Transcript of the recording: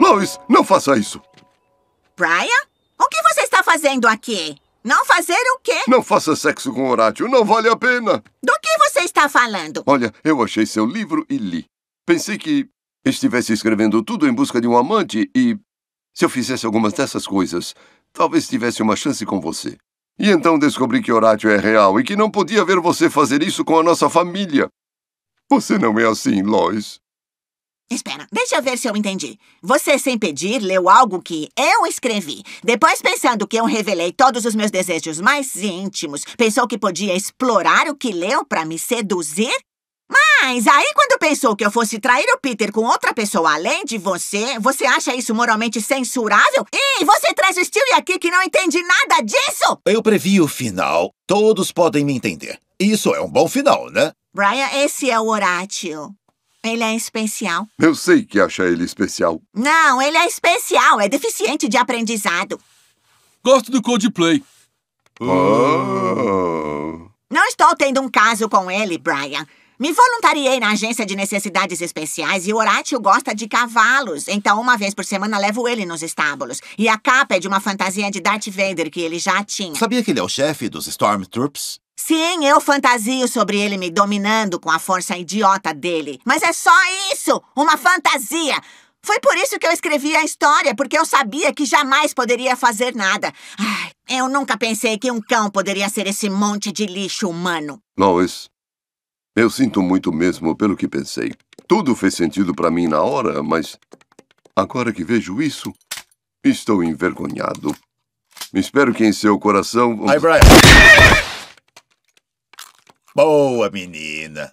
Lois, não faça isso. Brian? O que você está fazendo aqui? Não fazer o quê? Não faça sexo com Horatio, não vale a pena. Do que você está falando? Olha, eu achei seu livro e li. Pensei que estivesse escrevendo tudo em busca de um amante e... Se eu fizesse algumas dessas coisas, talvez tivesse uma chance com você. E então descobri que Horatio é real e que não podia ver você fazer isso com a nossa família. Você não é assim, Lois espera. Deixa eu ver se eu entendi. Você, sem pedir, leu algo que eu escrevi. Depois, pensando que eu revelei todos os meus desejos mais íntimos, pensou que podia explorar o que leu para me seduzir? Mas aí, quando pensou que eu fosse trair o Peter com outra pessoa além de você, você acha isso moralmente censurável? E você traz o Stewie aqui que não entende nada disso? Eu previ o final. Todos podem me entender. Isso é um bom final, né? Brian, esse é o Horatio. Ele é especial. Eu sei que acha ele especial. Não, ele é especial. É deficiente de aprendizado. Gosto do Codeplay. Oh. Ah. Não estou tendo um caso com ele, Brian. Me voluntariei na agência de necessidades especiais e o Horatio gosta de cavalos. Então, uma vez por semana, levo ele nos estábulos. E a capa é de uma fantasia de Darth Vader que ele já tinha. Sabia que ele é o chefe dos Stormtroopers? Sim, eu fantasio sobre ele me dominando com a força idiota dele. Mas é só isso! Uma fantasia! Foi por isso que eu escrevi a história, porque eu sabia que jamais poderia fazer nada. Ai, eu nunca pensei que um cão poderia ser esse monte de lixo humano. Lois, eu sinto muito mesmo pelo que pensei. Tudo fez sentido para mim na hora, mas agora que vejo isso, estou envergonhado. Espero que em seu coração... Aí, Brian! Boa, menina.